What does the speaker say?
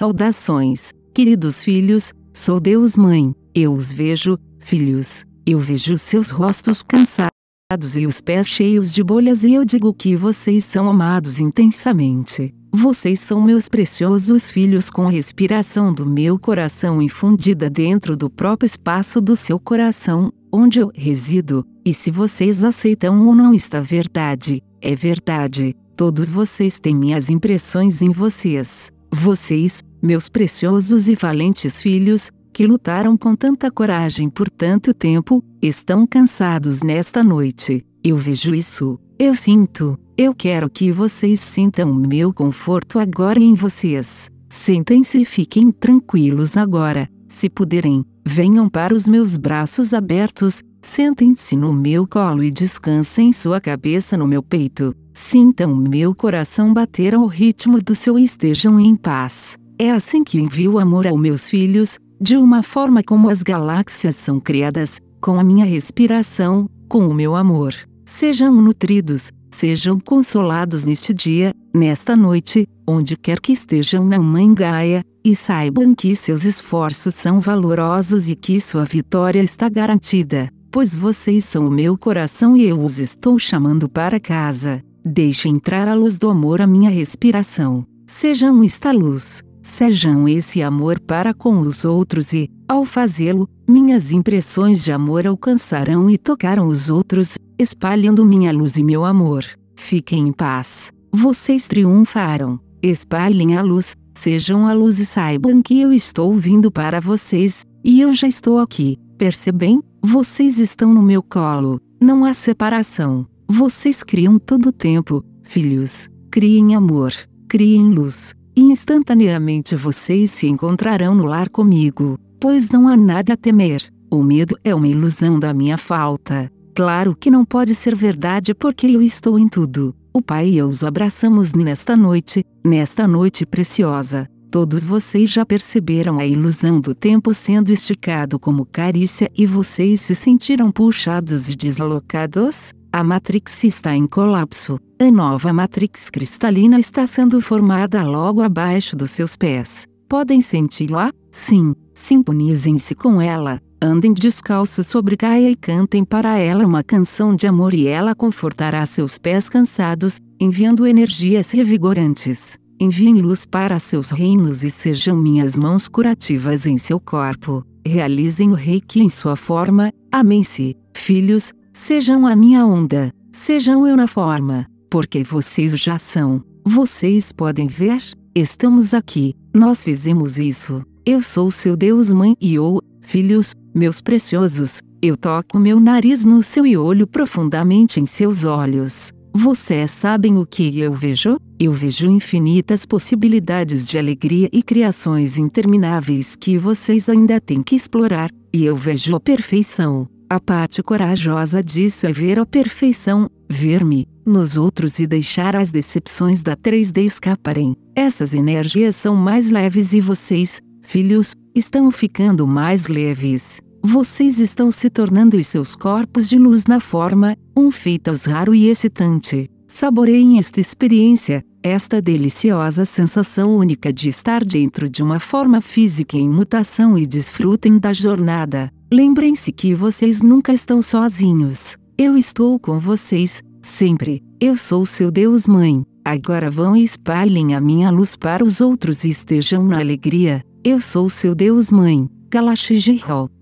Saudações, queridos filhos, sou Deus Mãe, eu os vejo, filhos, eu vejo seus rostos cansados e os pés cheios de bolhas e eu digo que vocês são amados intensamente. Vocês são meus preciosos filhos com a respiração do meu coração infundida dentro do próprio espaço do seu coração, onde eu resido, e se vocês aceitam ou não esta verdade, é verdade, todos vocês têm minhas impressões em vocês. Vocês, meus preciosos e valentes filhos, que lutaram com tanta coragem por tanto tempo, estão cansados nesta noite. Eu vejo isso, eu sinto, eu quero que vocês sintam o meu conforto agora em vocês. Sentem-se e fiquem tranquilos agora, se puderem, venham para os meus braços abertos, sentem-se no meu colo e descansem sua cabeça no meu peito. Sintam meu coração bater ao ritmo do seu e estejam em paz. É assim que envio amor aos meus filhos, de uma forma como as galáxias são criadas, com a minha respiração, com o meu amor. Sejam nutridos, sejam consolados neste dia, nesta noite, onde quer que estejam na Mãe Gaia, e saibam que seus esforços são valorosos e que sua vitória está garantida, pois vocês são o meu coração e eu os estou chamando para casa. Deixe entrar a luz do amor a minha respiração. Sejam esta luz sejam esse amor para com os outros e, ao fazê-lo, minhas impressões de amor alcançarão e tocarão os outros, espalhando minha luz e meu amor. Fiquem em paz. Vocês triunfaram. Espalhem a luz, sejam a luz e saibam que eu estou vindo para vocês, e eu já estou aqui. Percebem? Vocês estão no meu colo. Não há separação. Vocês criam todo o tempo, filhos. Criem amor. Criem luz e instantaneamente vocês se encontrarão no lar comigo, pois não há nada a temer. O medo é uma ilusão da minha falta. Claro que não pode ser verdade porque eu estou em tudo. O Pai e eu os abraçamos nesta noite, nesta noite preciosa. Todos vocês já perceberam a ilusão do tempo sendo esticado como carícia e vocês se sentiram puxados e deslocados? A Matrix está em colapso, a nova Matrix cristalina está sendo formada logo abaixo dos seus pés. Podem senti-la? Sim, sintonizem-se com ela, andem descalços sobre Gaia e cantem para ela uma canção de amor e ela confortará seus pés cansados, enviando energias revigorantes. Enviem luz para seus reinos e sejam minhas mãos curativas em seu corpo. Realizem o reiki em sua forma. Amem-se, filhos, Sejam a minha onda, sejam eu na forma, porque vocês já são. Vocês podem ver? Estamos aqui, nós fizemos isso. Eu sou seu Deus mãe e ou filhos, meus preciosos, eu toco meu nariz no seu e olho profundamente em seus olhos. Vocês sabem o que eu vejo? Eu vejo infinitas possibilidades de alegria e criações intermináveis que vocês ainda têm que explorar, e eu vejo a perfeição. A parte corajosa disso é ver a perfeição, ver-me, nos outros e deixar as decepções da 3D escaparem. Essas energias são mais leves e vocês, filhos, estão ficando mais leves. Vocês estão se tornando e seus corpos de luz na forma, um feitas raro e excitante. Saboreiem esta experiência, esta deliciosa sensação única de estar dentro de uma forma física em mutação e desfrutem da jornada. Lembrem-se que vocês nunca estão sozinhos. Eu estou com vocês, sempre. Eu sou seu Deus Mãe. Agora vão e espalhem a minha luz para os outros e estejam na alegria. Eu sou seu Deus Mãe. Galaxy Gihol.